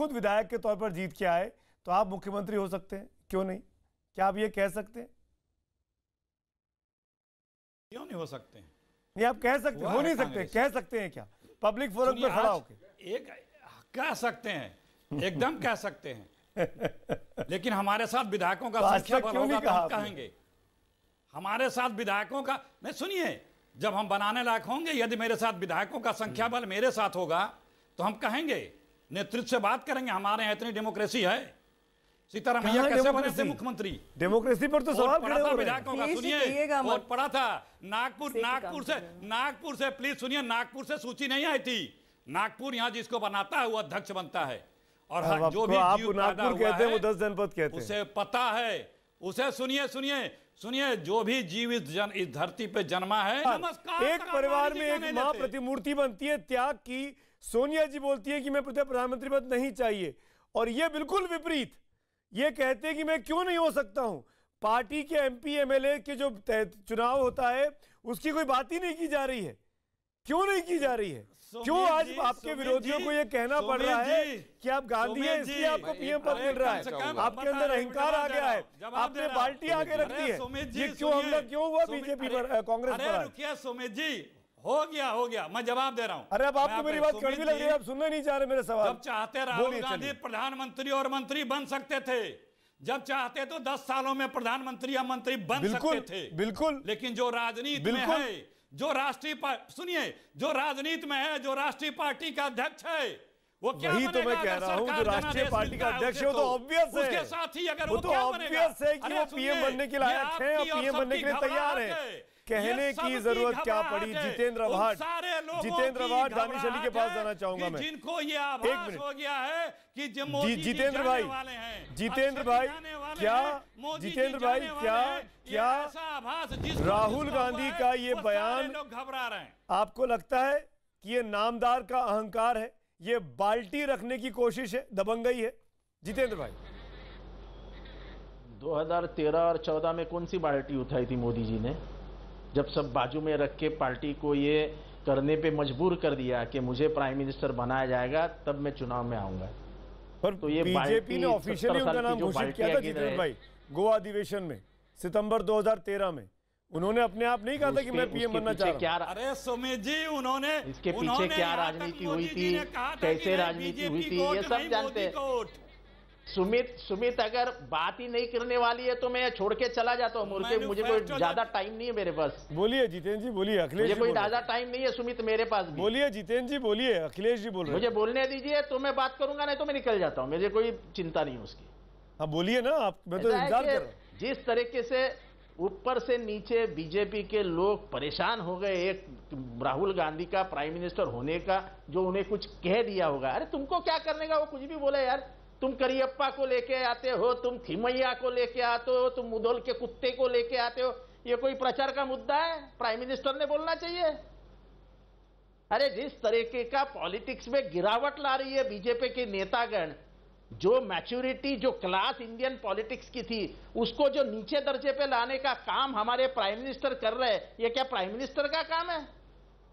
खुद विधायक के तौर पर जीत के आए तो आप मुख्यमंत्री हो सकते हैं क्यों नहीं क्या आप ये कह सकते हैं क्यों नहीं हो सकते हैं नहीं आप कह सकते हो नहीं सकते कह सकते हैं क्या पब्लिक फोरम पर खड़ा होकर एक कह सकते हैं एकदम कह सकते हैं लेकिन हमारे साथ विधायकों का तो संख्या क्यों नहीं तो कहा कहेंगे हमारे साथ विधायकों का मैं सुनिए जब हम बनाने लायक होंगे यदि मेरे साथ विधायकों का संख्या बल मेरे साथ होगा तो हम कहेंगे नेतृत्व से बात करेंगे हमारे यहाँ इतनी डेमोक्रेसी है सीतारामैया कैसे बने थे मुख्यमंत्री डेमोक्रेसी पर तो सवाल खड़े हो रहे हैं सुनिए वोट पड़ा था नागपुर नागपुर से नागपुर से प्लीज सुनिए नागपुर से सूची नहीं आई थी नागपुर यहाँ जिसको बनाता है वो अध्यक्ष बनता है और हाँ, जो भी आप नागपुर कहते हैं वो दस जनपद कहते हैं उसे पता है उसे सुनिए सुनिए सुनिए जो भी जीव इस जन इस धरती पे जन्मा है हाँ, नमस्कार एक परिवार में एक माँ प्रतिमूर्ति बनती है त्याग की सोनिया जी बोलती है कि मैं प्रधानमंत्री पद नहीं चाहिए और ये बिल्कुल विपरीत ये कहते हैं कि मैं क्यों नहीं हो सकता हूं पार्टी के एमपी एमएलए के जो चुनाव होता है उसकी कोई बात ही नहीं की जा रही है क्यों नहीं की जा रही है क्यों आज आपके विरोधियों को यह कहना पड़ रहा है कि आप गांधी हैं इसलिए आपको पीएम पद मिल रहा है आपके अंदर अहंकार आ गया है आपने बाल्टी आगे रख दी है क्यों हमला क्यों हुआ बीजेपी पर कांग्रेस पर सोमेश जी हो गया हो गया मैं जवाब दे रहा हूँ अरे अब आपको मेरी बात कड़वी लग रही है आप सुनने नहीं चाह रहे मेरे सवाल जब चाहते राहुल गांधी प्रधानमंत्री और मंत्री बन सकते थे जब चाहते तो दस सालों में प्रधानमंत्री या मंत्री बन सकते थे बिल्कुल लेकिन जो राजनीति में है जो राष्ट्रीय सुनिए जो राजनीति में है जो राष्ट्रीय पार्टी का अध्यक्ष है वो क्या वही तो मैं कह रहा हूँ जो राष्ट्रीय पार्टी का अध्यक्ष तो ऑब्वियस तो है उसके साथ ही अगर वो तो ऑब्वियस है कि वो पीएम बनने के और पीएम बनने के लिए तैयार है कहने की जरूरत क्या पड़ी जितेंद्र भाट जितेंद्र भाट दानिश अली के पास जाना चाहूंगा मैं जिनको ये एक मिनट हो गया है कि जितेंद्र भाई जितेंद्र भाई क्या जितेंद्र भाई क्या क्या राहुल गांधी का ये बयान घबरा रहे हैं आपको लगता है कि ये नामदार का अहंकार है ये बाल्टी रखने की कोशिश है दबंगई है जितेंद्र भाई 2013 और 14 में कौन सी बाल्टी उठाई थी मोदी जी ने जब सब बाजू में रख के पार्टी को ये करने पे मजबूर कर दिया कि मुझे प्राइम मिनिस्टर बनाया जाएगा तब मैं चुनाव में आऊंगा पर तो ये बीजेपी ने ऑफिशियली उनका नाम घोषित किया था जितेंद्र भाई गोवा अधिवेशन में सितंबर 2013 में उन्होंने अपने आप नहीं कहा था कि मैं पीएम बनना चाह रहा अरे सोमेश जी उन्होंने इसके पीछे क्या राजनीति हुई थी कैसे राजनीति हुई थी ये सब जानते हैं सुमित सुमित अगर बात ही नहीं करने वाली है तो मैं छोड़ के चला जाता हूँ मुझे मुझे कोई ज्यादा टाइम नहीं है मेरे पास बोलिए जितेंद्र जी बोलिए अखिलेश मुझे कोई ज्यादा टाइम नहीं है सुमित मेरे पास बोलिए जितेंद्र जी बोलिए अखिलेश जी बोल रहे मुझे बोलने दीजिए तो मैं बात करूंगा नहीं तो मैं निकल जाता हूँ मुझे कोई चिंता नहीं उसकी हाँ बोलिए ना आप मैं तो इंतजार कर जिस तरीके से ऊपर से नीचे बीजेपी के लोग परेशान हो गए एक राहुल गांधी का प्राइम मिनिस्टर होने का जो उन्हें कुछ कह दिया होगा अरे तुमको क्या करने का वो कुछ भी बोले यार तुम करियप्पा को लेके आते हो तुम थिमैया को लेके आते हो तुम मुदोल के कुत्ते को लेके आते हो ये कोई प्रचार का मुद्दा है प्राइम मिनिस्टर ने बोलना चाहिए अरे जिस तरीके का पॉलिटिक्स में गिरावट ला रही है बीजेपी के नेतागण जो मैच्योरिटी जो क्लास इंडियन पॉलिटिक्स की थी उसको जो नीचे दर्जे पे लाने का काम हमारे प्राइम मिनिस्टर कर रहे हैं ये क्या प्राइम मिनिस्टर का काम है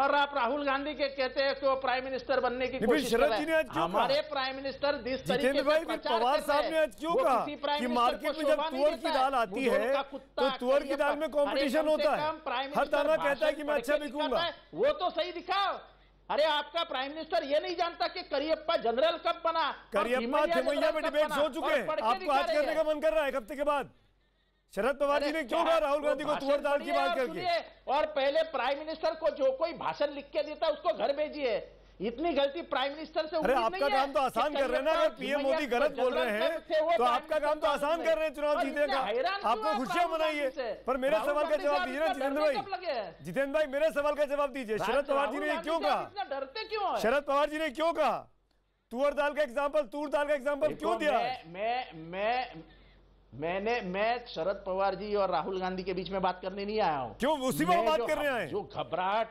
और आप राहुल गांधी के कहते हैं कि वो प्राइम मिनिस्टर बनने की कोशिश कर रहे हैं हमारे प्राइम मिनिस्टर जिस तरीके से भाई पवार साहब ने आज क्यों कहा कि मार्केट में जब तो तुअर की दाल आती है तो तुअर की दाल में कंपटीशन होता है हर तरह कहता है कि मैं अच्छा बिकूंगा वो तो सही दिखाओ अरे आपका प्राइम मिनिस्टर ये नहीं जानता कि करियप्पा जनरल कब बना करियप्पा थिमैया में डिबेट हो चुके हैं आपको आज करने का मन कर रहा है हफ्ते के बाद शरद पवार जी ने क्यों कहा राहुल गांधी को तुअर दाल की बात करके और पहले प्राइम मिनिस्टर को जो कोई भाषण लिख के देता है उसको घर भेजिए इतनी गलती प्राइम मिनिस्टर से अरे आपका काम तो आसान कर रहे हैं ना पीएम मोदी गलत बोल रहे हैं तो आपका काम तो आसान कर रहे हैं चुनाव जीतने का आपको खुशियां मनाइए पर मेरे सवाल का जवाब दीजिए ना जितेंद्र भाई जितेंद्र भाई मेरे सवाल का जवाब दीजिए शरद पवार जी ने क्यों कहा डरते क्यों शरद पवार जी ने क्यों कहा तुअर दाल का एग्जाम्पल तूर दाल का एग्जाम्पल क्यों दिया मैं मैं मैंने मैं शरद पवार जी और राहुल गांधी के बीच में बात करने नहीं आया हूँ क्यों उसी में बात करने आए हाँ, जो घबराहट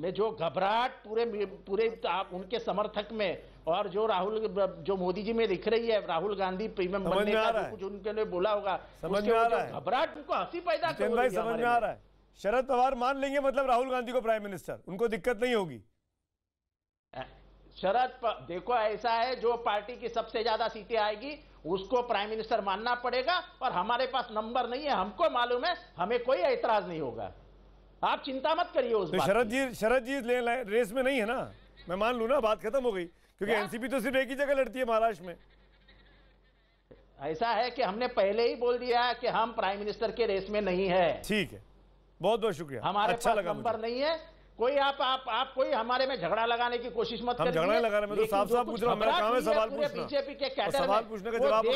मैं जो घबराहट पूरे पूरे आप उनके समर्थक में और जो राहुल जो मोदी जी में दिख रही है राहुल गांधी प्रीमियम बनने का कुछ उनके लिए बोला होगा समझ घबराहट उनको हंसी पैदा कर समझ में आ रहा है शरद पवार मान लेंगे मतलब राहुल गांधी को प्राइम मिनिस्टर उनको दिक्कत नहीं होगी शरद देखो ऐसा है जो पार्टी की सबसे ज्यादा सीटें आएगी उसको प्राइम मिनिस्टर मानना पड़ेगा और हमारे पास नंबर नहीं है हमको मालूम है हमें कोई ऐतराज नहीं होगा आप चिंता मत करिए उस तो शरद जी शरद जी रेस में नहीं है ना मैं मान लू ना बात खत्म हो गई क्योंकि एनसीपी तो सिर्फ एक ही जगह लड़ती है महाराष्ट्र में ऐसा है कि हमने पहले ही बोल दिया है कि हम प्राइम मिनिस्टर के रेस में नहीं है ठीक है बहुत बहुत शुक्रिया हमारे अच्छा पास नंबर नहीं है कोई आप आप आप कोई हमारे में झगड़ा लगाने की कोशिश मत करिए झगड़ा लगाने में तो साफ साफ पूछ रहा हूँ सवाल बीजेपी के सवाल पूछने का जवाब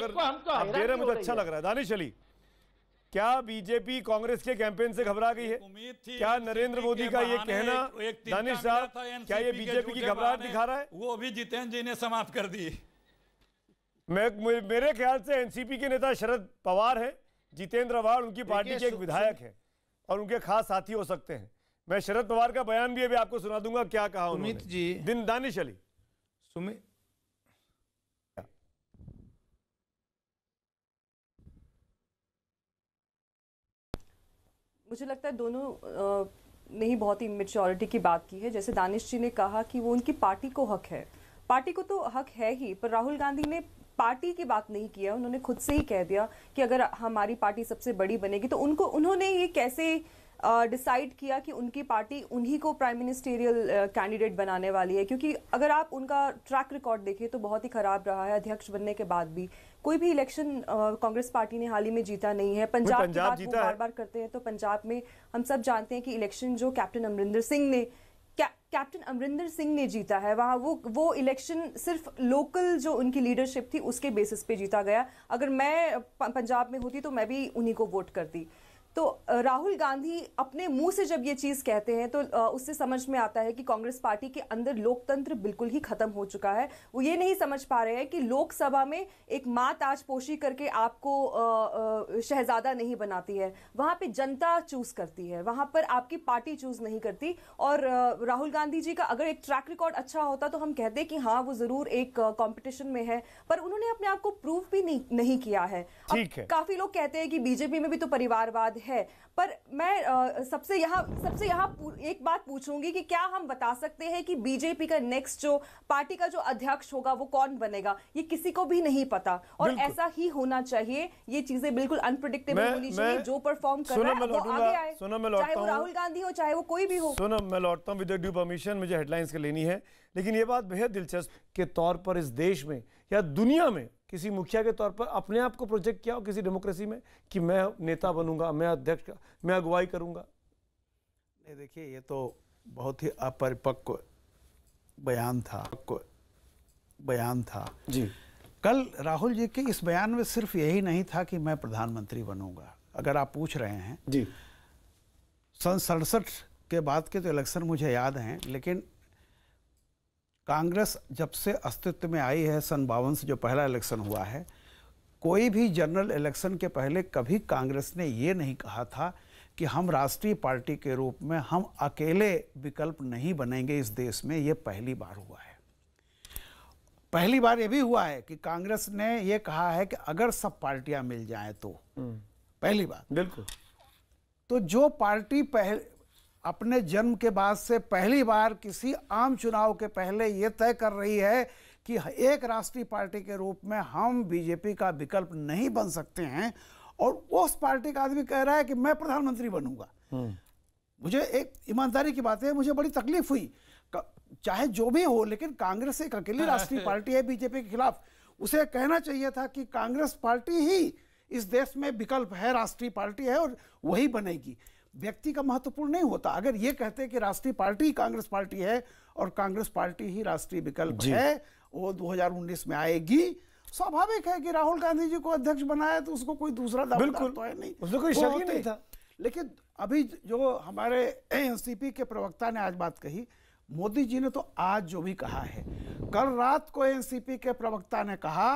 तो मुझे अच्छा लग रहा है दानिश अली क्या बीजेपी कांग्रेस के कैंपेन से घबरा गई है क्या नरेंद्र मोदी का ये कहना एक दानिश साहब क्या ये बीजेपी की घबराहट दिखा रहा है वो अभी जितेंद्र जी ने समाप्त कर दी मैं मेरे ख्याल से एनसीपी के नेता शरद पवार हैं जितेंद्र अवार उनकी पार्टी के एक विधायक हैं और उनके खास साथी हो सकते हैं मैं शरद पवार का बयान भी अभी आपको सुना दूंगा क्या कहा सुमित जी दिन दानिश अली सुमित मुझे लगता है दोनों ने ही बहुत ही मेचोरिटी की बात की है जैसे दानिश जी ने कहा कि वो उनकी पार्टी को हक है पार्टी को तो हक है ही पर राहुल गांधी ने पार्टी की बात नहीं किया उन्होंने खुद से ही कह दिया कि अगर हमारी पार्टी सबसे बड़ी बनेगी तो उनको उन्होंने ये कैसे डिसाइड किया कि उनकी पार्टी उन्हीं को प्राइम मिनिस्टेरियल कैंडिडेट बनाने वाली है क्योंकि अगर आप उनका ट्रैक रिकॉर्ड देखें तो बहुत ही ख़राब रहा है अध्यक्ष बनने के बाद भी कोई भी इलेक्शन कांग्रेस पार्टी ने हाल ही में जीता नहीं है पंजाब, पंजाब की बात बार बार करते हैं तो पंजाब में हम सब जानते हैं कि इलेक्शन जो कैप्टन अमरिंदर सिंह ने कैप्टन अमरिंदर सिंह ने जीता है वहाँ वो वो इलेक्शन सिर्फ लोकल जो उनकी लीडरशिप थी उसके बेसिस पे जीता गया अगर मैं पंजाब में होती तो मैं भी उन्हीं को वोट करती तो राहुल गांधी अपने मुंह से जब ये चीज़ कहते हैं तो उससे समझ में आता है कि कांग्रेस पार्टी के अंदर लोकतंत्र बिल्कुल ही खत्म हो चुका है वो ये नहीं समझ पा रहे हैं कि लोकसभा में एक मात आज पोशी करके आपको शहजादा नहीं बनाती है वहां पे जनता चूज़ करती है वहां पर आपकी पार्टी चूज़ नहीं करती और राहुल गांधी जी का अगर एक ट्रैक रिकॉर्ड अच्छा होता तो हम कहते कि हाँ वो ज़रूर एक कॉम्पिटिशन में है पर उन्होंने अपने आप को प्रूव भी नहीं, नहीं किया है काफ़ी लोग कहते हैं कि बीजेपी में भी तो परिवारवाद है पर मैं आ, सबसे यहाँ सबसे यहाँ एक बात पूछूंगी कि क्या हम बता सकते हैं कि बीजेपी का नेक्स्ट जो पार्टी का जो अध्यक्ष होगा वो कौन बनेगा ये किसी को भी नहीं पता और ऐसा ही होना चाहिए ये चीजें बिल्कुल अनप्रडिक्टेबल होनी चाहिए जो परफॉर्म कर रहा है वो आगे आए चाहे वो राहुल गांधी हो चाहे वो कोई भी हो सुनो मैं लौटता हूँ विद्यू परमिशन मुझे हेडलाइंस के लेनी है लेकिन ये बात बेहद दिलचस्प के तौर पर इस देश में या दुनिया में किसी मुखिया के तौर पर अपने आप को प्रोजेक्ट किया हो किसी डेमोक्रेसी में कि मैं नेता बनूंगा मैं अध्यक्ष का मैं अगुवाई करूंगा नहीं देखिए ये तो बहुत ही अपरिपक्व बयान था बयान था जी कल राहुल जी के इस बयान में सिर्फ यही नहीं था कि मैं प्रधानमंत्री बनूंगा अगर आप पूछ रहे हैं जी सन सड़सठ के बाद के तो इलेक्शन मुझे याद हैं लेकिन कांग्रेस जब से अस्तित्व में आई है सन बावन से जो पहला इलेक्शन हुआ है कोई भी जनरल इलेक्शन के पहले कभी कांग्रेस ने ये नहीं कहा था कि हम राष्ट्रीय पार्टी के रूप में हम अकेले विकल्प नहीं बनेंगे इस देश में ये पहली बार हुआ है पहली बार ये भी हुआ है कि कांग्रेस ने ये कहा है कि अगर सब पार्टियां मिल जाएं तो हम्म। पहली बार बिल्कुल तो जो पार्टी पहले अपने जन्म के बाद से पहली बार किसी आम चुनाव के पहले ये तय कर रही है कि एक राष्ट्रीय पार्टी के रूप में हम बीजेपी का विकल्प नहीं बन सकते हैं और उस पार्टी का आदमी कह रहा है कि मैं प्रधानमंत्री बनूंगा हम्म। मुझे एक ईमानदारी की बात है मुझे बड़ी तकलीफ हुई चाहे जो भी हो लेकिन कांग्रेस एक अकेली राष्ट्रीय पार्टी है बीजेपी के खिलाफ उसे कहना चाहिए था कि कांग्रेस पार्टी ही इस देश में विकल्प है राष्ट्रीय पार्टी है और वही बनेगी व्यक्ति का महत्वपूर्ण नहीं होता अगर ये कहते कि राष्ट्रीय पार्टी कांग्रेस पार्टी है और कांग्रेस पार्टी ही राष्ट्रीय विकल्प है वो 2019 में आएगी स्वाभाविक है कि राहुल गांधी जी को अध्यक्ष बनाया तो उसको कोई दूसरा दावा तो है नहीं उसको कोई शक नहीं था लेकिन अभी जो हमारे एनसीपी के प्रवक्ता ने आज बात कही मोदी जी ने तो आज जो भी कहा है कल रात को एनसीपी के प्रवक्ता ने कहा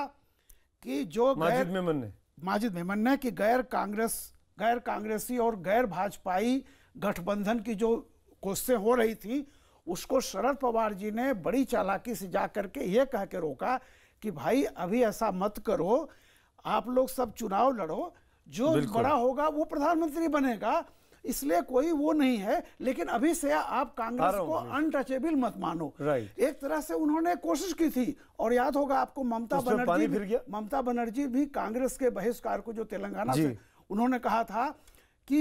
कि जो माजिद मेमन ने माजिद मेमन ने कि गैर कांग्रेस गैर कांग्रेसी और गैर भाजपाई गठबंधन की जो कोशिशें हो रही थी उसको शरद पवार जी ने बड़ी चालाकी से जा करके ये कह के रोका कि भाई अभी ऐसा मत करो आप लोग सब चुनाव लड़ो जो बड़ा होगा वो प्रधानमंत्री बनेगा इसलिए कोई वो नहीं है लेकिन अभी से आप कांग्रेस को अनटचेबल मत मानो एक तरह से उन्होंने कोशिश की थी और याद होगा आपको ममता बनर्जी ममता बनर्जी भी कांग्रेस के बहिष्कार को जो तेलंगाना से उन्होंने कहा था कि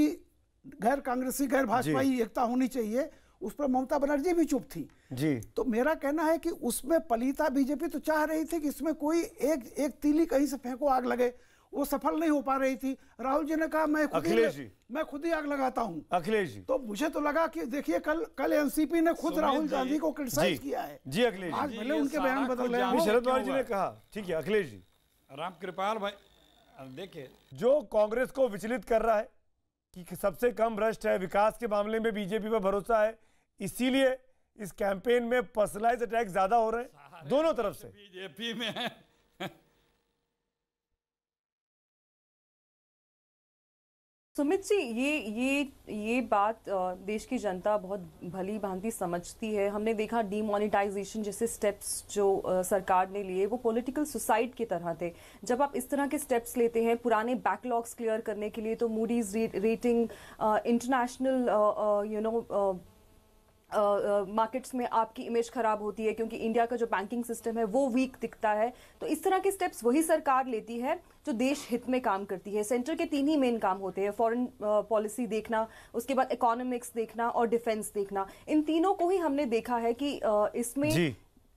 गैर कांग्रेसी गैर भाजपाई एकता होनी चाहिए उस पर ममता बनर्जी भी चुप थी जी तो मेरा कहना है कि उसमें पलीता बीजेपी तो चाह रही थी कि इसमें कोई एक एक तीली कहीं से फेंको आग लगे वो सफल नहीं हो पा रही थी राहुल जी ने कहा मैं खुद ही मैं खुद ही आग लगाता हूं अखिलेश जी तो मुझे तो लगा कि देखिए कल कल एनसीपी ने खुद राहुल गांधी को क्रिटिसाइज किया है जी अखिलेश जी भले उनके बयान बदल रहे हैं शरद पवार जी ने कहा ठीक है अखिलेश जी राम कृपाल भाई देखिए जो कांग्रेस को विचलित कर रहा है कि सबसे कम भ्रष्ट है विकास के मामले में बीजेपी पर भरोसा है इसीलिए इस कैंपेन में पर्सनलाइज अटैक ज्यादा हो रहे हैं दोनों तरफ से बीजेपी में सुमित जी ये ये ये बात देश की जनता बहुत भली भांति समझती है हमने देखा डीमोनिटाइजेशन जैसे स्टेप्स जो सरकार ने लिए वो पॉलिटिकल सुसाइड की तरह थे जब आप इस तरह के स्टेप्स लेते हैं पुराने बैकलॉग्स क्लियर करने के लिए तो Moody's rating international you know markets में आपकी इमेज खराब होती है क्योंकि इंडिया का जो बैंकिंग सिस्टम है वो वीक दिखता है तो इस तरह के स्टेप्स वही सरकार लेती है जो देश हित में काम करती है सेंटर के तीन ही मेन काम होते हैं फॉरेन पॉलिसी देखना उसके बाद इकोनॉमिक्स देखना और डिफेंस देखना इन तीनों को ही हमने देखा है कि इसमें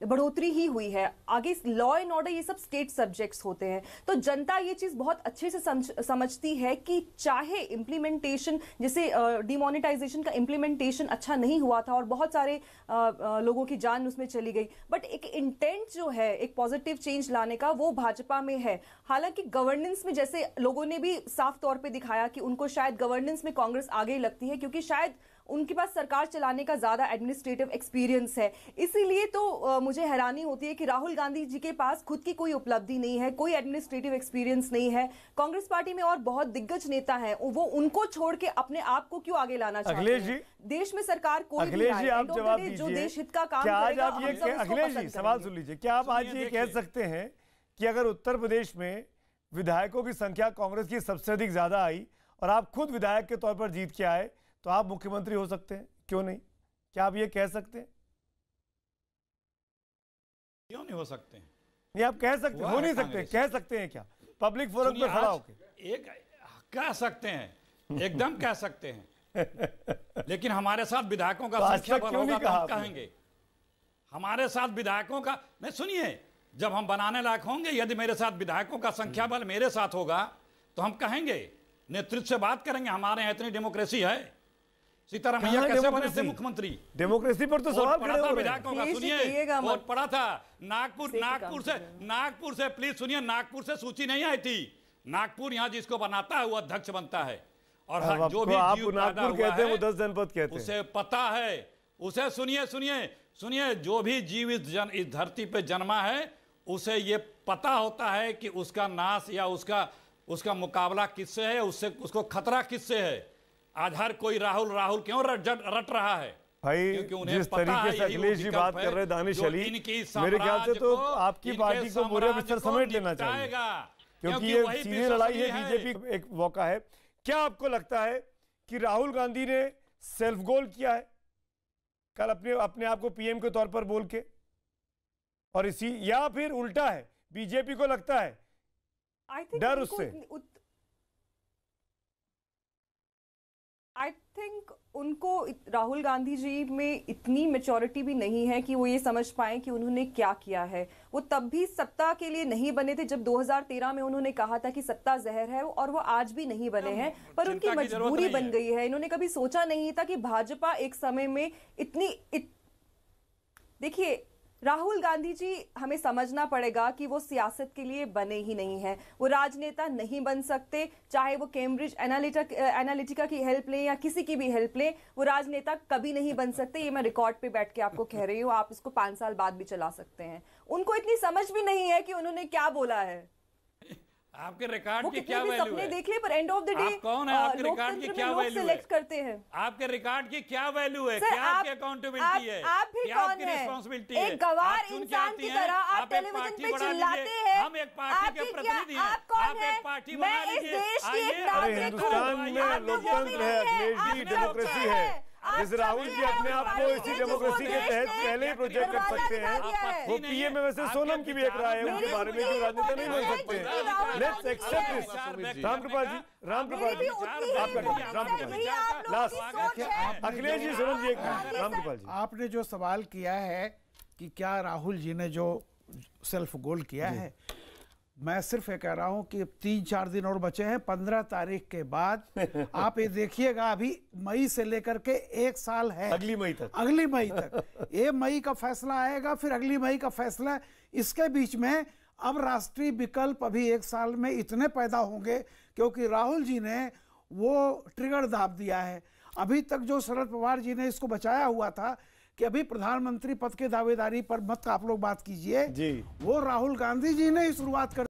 बढ़ोतरी ही हुई है आगे लॉ एंड ऑर्डर ये सब स्टेट सब्जेक्ट्स होते हैं तो जनता ये चीज़ बहुत अच्छे से समझ, समझती है कि चाहे इम्प्लीमेंटेशन जैसे डिमोनिटाइजेशन का इम्प्लीमेंटेशन अच्छा नहीं हुआ था और बहुत सारे आ, आ, लोगों की जान उसमें चली गई बट एक इंटेंट जो है एक पॉजिटिव चेंज लाने का वो भाजपा में है हालांकि गवर्नेंस में जैसे लोगों ने भी साफ तौर पर दिखाया कि उनको शायद गवर्नेंस में कांग्रेस आगे लगती है क्योंकि शायद उनके पास सरकार चलाने का ज़्यादा एडमिनिस्ट्रेटिव एक्सपीरियंस है इसीलिए तो मुझे हैरानी होती है कि राहुल गांधी जी के पास खुद की कोई उपलब्धि नहीं है कोई एडमिनिस्ट्रेटिव एक्सपीरियंस नहीं है कांग्रेस पार्टी में और बहुत दिग्गज नेता है वो उनको छोड़ के अपने आप को क्यों आगे लाना चाहते हैं देश में सरकार को अखिलेश जो देश हित का काम सवाल सुन लीजिए क्या आप आज ये कह सकते हैं कि अगर उत्तर प्रदेश में विधायकों की संख्या कांग्रेस की सबसे अधिक ज्यादा आई और आप खुद विधायक के तौर पर जीत के आए तो आप मुख्यमंत्री हो सकते हैं क्यों नहीं क्या आप ये कह सकते हैं क्यों नहीं हो सकते हैं नहीं आप कह सकते हो नहीं सकते कह सकते हैं क्या पब्लिक फोरम पर खड़ा होकर एक कह सकते हैं एकदम कह सकते हैं लेकिन हमारे साथ विधायकों का संख्या तो क्यों नहीं तो कहा कहेंगे हमारे साथ विधायकों का नहीं सुनिए जब हम बनाने लायक होंगे यदि मेरे साथ विधायकों का संख्या बल मेरे साथ होगा तो हम कहेंगे नेतृत्व से बात करेंगे हमारे यहाँ इतनी डेमोक्रेसी है सीताराम भैया कैसे बने थे मुख्यमंत्री डेमोक्रेसी पर तो सवाल खड़े हो विधायकों का सुनिए और पढ़ा था नागपुर नागपुर से नागपुर से प्लीज सुनिए नागपुर से सूची नहीं आई थी नागपुर यहाँ जिसको बनाता है वो अध्यक्ष बनता है और जो भी आप नागपुर कहते हैं वो दस जनपद कहते हैं उसे पता है उसे सुनिए सुनिए सुनिए जो भी जीव इस जन इस धरती पे जन्मा है उसे ये पता होता है कि उसका नाश या उसका उसका मुकाबला किससे है उससे उसको खतरा किससे है आधार कोई राहुल राहुल क्यों रट, रट रहा है भाई जिस तरीके से अखिलेश जी बात कर रहे दानिश अली मेरे ख्याल से तो आपकी पार्टी को बुरे बिस्तर समेट लेना चाहिए क्योंकि ये सीधी लड़ाई है बीजेपी एक मौका है क्या आपको लगता है कि राहुल गांधी ने सेल्फ गोल किया है कल अपने अपने आप को पीएम के तौर पर बोल के और इसी या फिर उल्टा है बीजेपी को लगता है डर उससे थिंक उनको राहुल गांधी जी में इतनी मेचोरिटी भी नहीं है कि वो ये समझ पाए कि उन्होंने क्या किया है वो तब भी सत्ता के लिए नहीं बने थे जब 2013 में उन्होंने कहा था कि सत्ता जहर है और वो आज भी नहीं बने हाँ, हैं पर उनकी मजबूरी बन गई है इन्होंने कभी सोचा नहीं था कि भाजपा एक समय में इतनी इत... देखिए राहुल गांधी जी हमें समझना पड़ेगा कि वो सियासत के लिए बने ही नहीं हैं वो राजनेता नहीं बन सकते चाहे वो कैम्ब्रिज एनालिटिक एनालिटिका की हेल्प लें या किसी की भी हेल्प लें वो राजनेता कभी नहीं बन सकते ये मैं रिकॉर्ड पे बैठ के आपको कह रही हूँ आप इसको पाँच साल बाद भी चला सकते हैं उनको इतनी समझ भी नहीं है कि उन्होंने क्या बोला है आपके रिकॉर्ड की क्या वैल्यू है देख ले पर एंड ऑफ द डे कौन तो है आपके रिकॉर्ड की क्या वैल्यू सिलेक्ट करते हैं आपके रिकॉर्ड की क्या वैल्यू है क्या आपकी अकाउंटेबिलिटी है आप भी कौन है रिस्पांसिबिलिटी है एक गवार इंसान की तरह आप टेलीविजन पे चिल्लाते हैं हम एक पार्टी के प्रतिनिधि हैं आप कौन है पार्टी मैं इस देश की एक नागरिक हिंदुस्तान में लोकतंत्र है डेमोक्रेसी है जिस राहुल जी अपने आप को इसी डेमोक्रेसी के तहत पहले ही प्रोजेक्ट कर सकते हैं वो पीएम वैसे सोनम की भी एक राय है उनके बारे में क्यों राजनीति नहीं बन सकते let's accept this Ram ji Ramkripal ji आपका राम कृपाल लास्ट अखिलेश जी सोनम जी एक रामकृपाल जी आपने जो सवाल किया है कि क्या राहुल जी ने जो सेल्फ गोल किया है मैं सिर्फ ये कह रहा हूँ कि तीन चार दिन और बचे हैं पंद्रह तारीख के बाद आप ये देखिएगा अभी मई से लेकर के एक साल है अगली मई तक अगली मई तक ये मई का फैसला आएगा फिर अगली मई का फैसला इसके बीच में अब राष्ट्रीय विकल्प अभी एक साल में इतने पैदा होंगे क्योंकि राहुल जी ने वो ट्रिगर दाब दिया है अभी तक जो शरद पवार जी ने इसको बचाया हुआ था कि अभी प्रधानमंत्री पद के दावेदारी पर मत आप लोग बात कीजिए वो राहुल गांधी जी ने ही शुरुआत कर